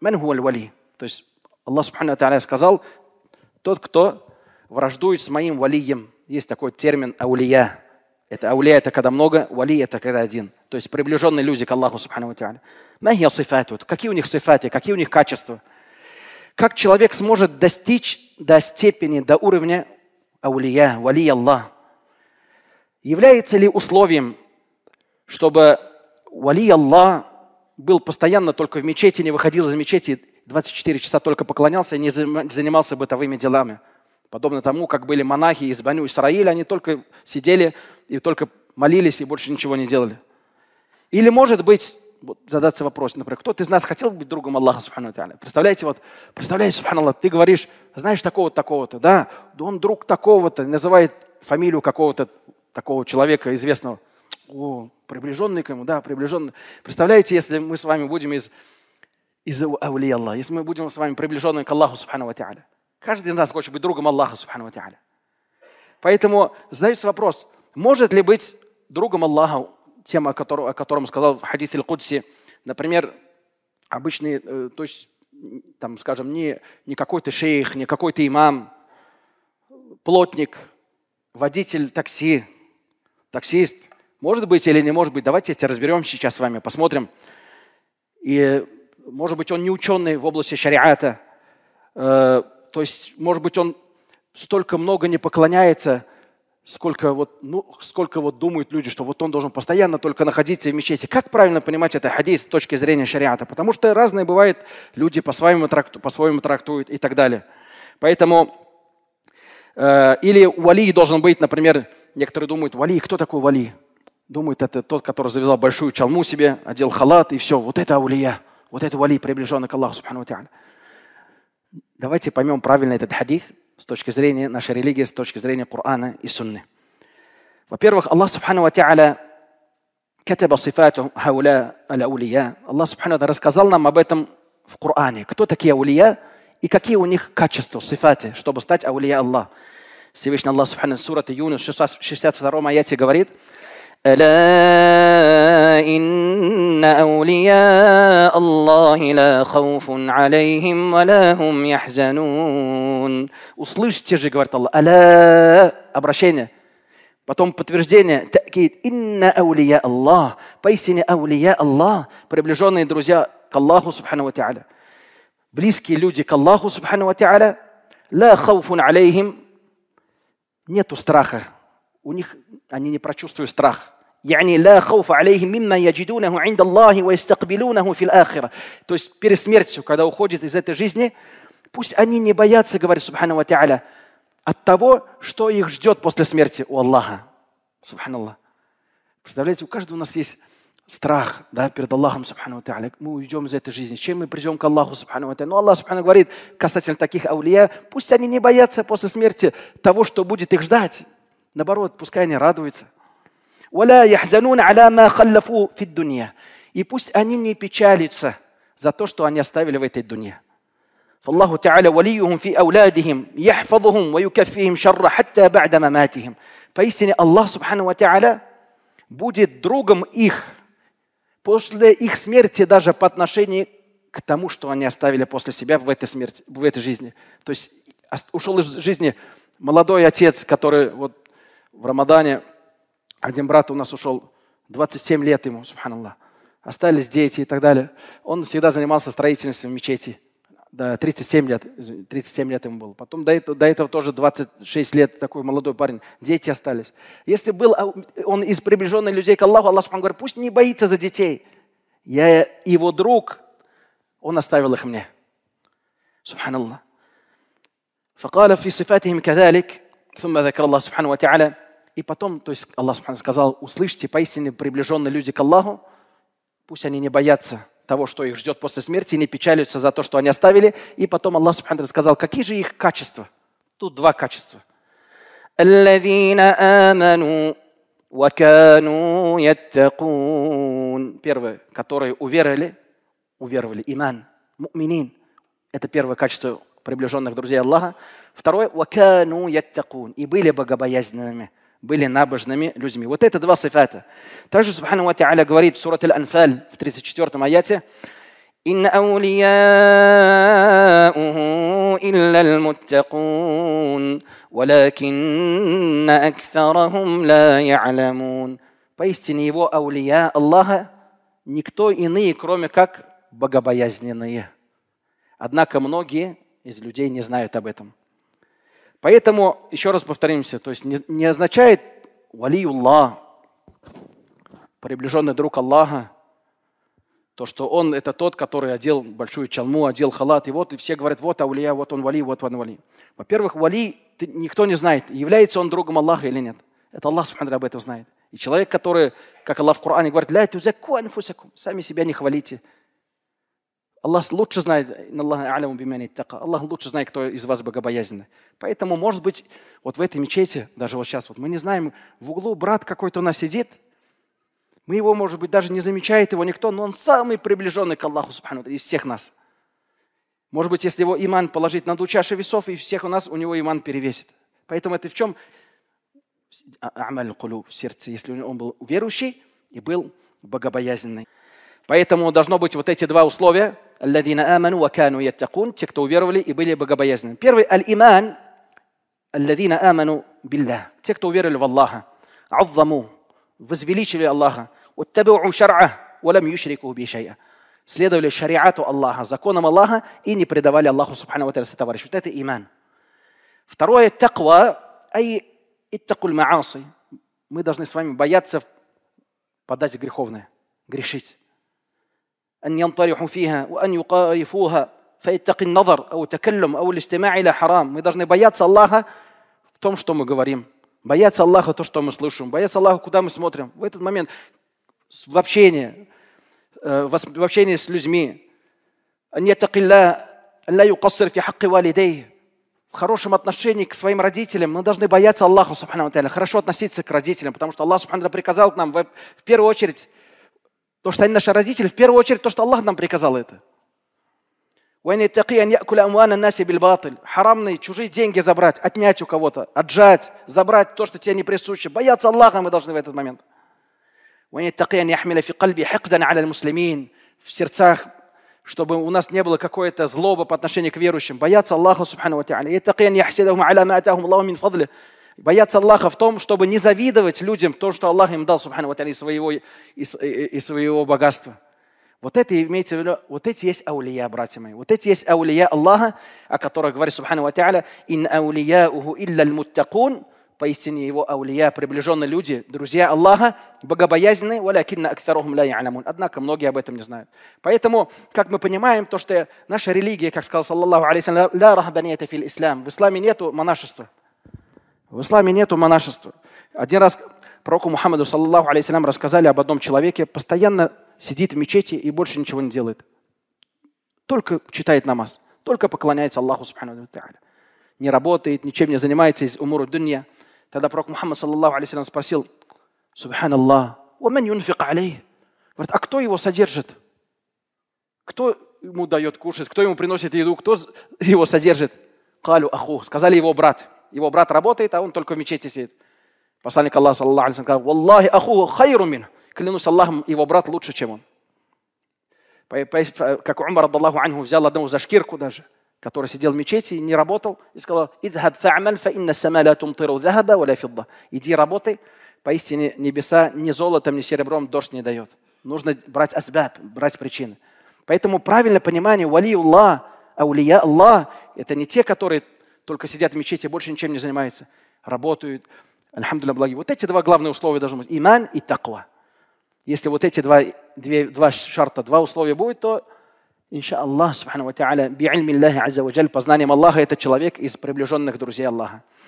Мен вали. То есть Аллах Субхану Та'аля сказал, тот, кто враждует с моим валием. Есть такой термин аулия. Это аулия – это когда много, вали – это когда один. То есть приближенные люди к Аллаху Субхану Та'аля. Какие у них сифаты, какие у них качества? Как человек сможет достичь до степени, до уровня аулия, вали Аллах? Является ли условием, чтобы вали Аллах был постоянно только в мечети, не выходил из мечети, 24 часа только поклонялся и не занимался бытовыми делами. Подобно тому, как были монахи из Баню Исраиля, они только сидели и только молились и больше ничего не делали. Или, может быть, вот задаться вопрос, например, кто из нас хотел быть другом Аллаха, субхану Представляете, вот, представляете, субханаллах, ты говоришь, знаешь такого-то, такого-то, да, да, он друг такого-то, называет фамилию какого-то такого человека известного о, приближенный к ему, да, приближенный. Представляете, если мы с вами будем из, из Аули Аллах, если мы будем с вами приближенные к Аллаху, субхану ва Каждый из нас хочет быть другом Аллаха, субхану ва Поэтому задается вопрос, может ли быть другом Аллаха, тем, о котором, о котором сказал в хадисе аль например, обычный, э, то есть, там, скажем, не, не какой-то шейх, не какой-то имам, плотник, водитель такси, таксист – может быть или не может быть. Давайте это разберем сейчас с вами, посмотрим. И, может быть, он не ученый в области шариата. Э, то есть, может быть, он столько много не поклоняется, сколько вот, ну, сколько вот думают люди, что вот он должен постоянно только находиться в мечети. Как правильно понимать это хадис с точки зрения шариата? Потому что разные бывают люди по-своему, тракту, по-своему трактуют и так далее. Поэтому э, или вали должен быть, например, некоторые думают, вали, кто такой вали? Думает, это тот, который завязал большую чалму себе, одел халат и все. Вот это аулия. Вот это вали, приближенный к Аллаху. Субхану Давайте поймем правильно этот хадис с точки зрения нашей религии, с точки зрения Корана и Сунны. Во-первых, Аллах Субхану Ва Та'аля كتب صفات هؤلاء الأولياء الله سبحانه وتعالى рассказал нам об этом в Коране. Кто такие аулия и какие у них качества, сифаты, чтобы стать аулия Аллах. Всевышний Аллах Субхану Сурат Юнус 62 аяте говорит ألا إن أولياء الله لا خوف عليهم ولا هم يحزنون Услышьте же, говорит Аллах, «Аля» – обращение. Потом подтверждение, такид, «Инна аулия Аллах», поистине аулия Аллах, приближенные друзья к Аллаху, субхану ва та'аля. Близкие люди к Аллаху, субхану ва та'аля, «Ла хауфун алейхим», нету страха у них они не прочувствуют страх. يعني То есть перед смертью, когда уходит из этой жизни, пусть они не боятся, говорит Субхану от того, что их ждет после смерти у Аллаха. Субханаллах. Представляете, у каждого у нас есть страх да, перед Аллахом, субхану мы уйдем из этой жизни. Чем мы придем к Аллаху, субхану Но ну, Аллах, субхану говорит, касательно таких аулия, пусть они не боятся после смерти того, что будет их ждать. Наоборот, пускай они радуются. И пусть они не печалятся за то, что они оставили в этой дунье. فالله تعالى وليهم في أولادهم يحفظهم ويكفيهم شر حتى بعد مماتهم поистине Аллах Субхану Ва Та'аля будет другом их после их смерти даже по отношению к тому, что они оставили после себя в этой смерти, в этой жизни. То есть ушел из жизни молодой отец, который вот в Рамадане один брат у нас ушел, 27 лет ему, субханаллах. Остались дети и так далее. Он всегда занимался строительством мечети. Да, 37 лет, 37 лет ему было. Потом до этого, до этого тоже 26 лет, такой молодой парень. Дети остались. Если был а, он из приближенных людей к Аллаху, Аллах говорит, пусть не боится за детей. Я его друг, он оставил их мне. Субханаллах. فقال في صفاتهم كذلك ثم ذكر الله سبحانه وتعالى и потом, то есть Аллах сказал, услышьте, поистине приближенные люди к Аллаху, пусть они не боятся того, что их ждет после смерти, и не печалятся за то, что они оставили. И потом Аллах Субхану сказал, какие же их качества? Тут два качества. Первое, которые уверовали, уверовали, иман, муминин. Это первое качество приближенных друзей Аллаха. Второе, и были богобоязненными были набожными людьми. Вот это два сифата. Также Субхану Ва Та'аля говорит в Сурат Аль-Анфаль в 34 аяте, إن أولياؤه إلا المتقون ولكن أكثرهم لا يعلمون Поистине его аулия Аллаха никто иные, кроме как богобоязненные. Однако многие из людей не знают об этом. Поэтому, еще раз повторимся, то есть не, не означает валиюллах, приближенный друг Аллаха, то, что он это тот, который одел большую чалму, одел халат, и вот и все говорят, вот аулия, вот он вали, вот он вали. Во-первых, вали ты, никто не знает, является он другом Аллаха или нет. Это Аллах Субхану об этом знает. И человек, который, как Аллах в Коране говорит, ля тюзяку сами себя не хвалите, Аллах лучше знает, Аллах лучше знает, кто из вас богобоязненный. Поэтому, может быть, вот в этой мечети, даже вот сейчас, вот мы не знаем, в углу брат какой-то у нас сидит, мы его, может быть, даже не замечает его никто, но он самый приближенный к Аллаху Субхану из всех нас. Может быть, если его иман положить на чаши весов, и всех у нас у него иман перевесит. Поэтому это в чем? А, амаль кулю в сердце, если он был верующий и был богобоязненный. Поэтому должно быть вот эти два условия – الذين آمنوا وكانوا يتقون те, кто уверовали и были богобоязнены. Первый – аль-иман, الذين آمنوا بالله, те, кто уверовали в Аллаха. عظموا, возвеличили Аллаха. واتبعوا شرعه ولم يشركوا به شيئا. Следовали шариату Аллаха, законам Аллаха и не предавали Аллаху Субхану Ва сотоварищ. Вот это иман. Второе – таква, ай иттакуль маасы. Мы должны с вами бояться подать греховное, грешить. أن ينطرحوا فيها وأن يقارفوها فاتق النظر أو التكلم أو الاستماع إلى حرام мы должны бояться Аллаха в том, что мы говорим. Бояться Аллаха то, что мы слышим. Бояться Аллаха, куда мы смотрим. В этот момент в общении, э, в общении с людьми. أن يتق الله أن لا يقصر في حق والديه в хорошем отношении к своим родителям, мы должны бояться Аллаха, хорошо относиться к родителям, потому что Аллах, приказал к нам в первую очередь то, что они наши родители, в первую очередь, то, что Аллах нам приказал это. Харамные, чужие деньги забрать, отнять у кого-то, отжать, забрать то, что тебе не присуще. Бояться Аллаха мы должны в этот момент. В сердцах, чтобы у нас не было какой-то злобы по отношению к верующим. Бояться Аллаха, субхану ва та'аля. Бояться Аллаха в том, чтобы не завидовать людям то, что Аллах им дал, субхану из своего, и э, э, из своего богатства. Вот это имейте в виду, вот эти есть аулия, братья мои. Вот эти есть аулия Аллаха, о которых говорит Субхану Ва Та'аля, «Ин аулияуху илля муттакун» Поистине его аулия, приближенные люди, друзья Аллаха, богобоязненные, валякинна аксарухум ля я'ламун. Однако многие об этом не знают. Поэтому, как мы понимаем, то, что наша религия, как сказал Саллаллаху алейхи ля рахбанията фил ислам, в исламе нету монашества. В исламе нету монашества. Один раз пророку Мухаммаду, саллаху алейсалям, рассказали об одном человеке, постоянно сидит в мечети и больше ничего не делает. Только читает намаз, только поклоняется Аллаху Субхану Не работает, ничем не занимается из умуру дунья. Тогда пророк Мухаммад, саллаху алейсалям, спросил, Субханаллах, Говорит, а кто его содержит? Кто ему дает кушать? Кто ему приносит еду? Кто его содержит? Калю, аху, Сказали его брат. Его брат работает, а он только в мечети сидит. Посланник Аллаха, саллаху алейхи сказал, «Валлахи аху хайру мин». Клянусь Аллахом, его брат лучше, чем он. Как Умар, Аллаху анху, взял одного за шкирку даже, который сидел в мечети и не работал, и сказал, «Идхаб фа'маль фа инна сама ля тумтиру захаба ва фидда». Иди работай, поистине небеса ни золотом, ни серебром дождь не дает. Нужно брать асбаб, брать причины. Поэтому правильное понимание вали Аллах, аулия Аллах, это не те, которые только сидят в мечети, больше ничем не занимаются, работают. Альхамдуля благи. Вот эти два главные условия должны быть. Иман и таква. Если вот эти два, две, два шарта, два условия будет, то Инша Аллах, субхану ва та'аля, би Аллахи, азза ваджаль, познанием Аллаха, это человек из приближенных друзей Аллаха.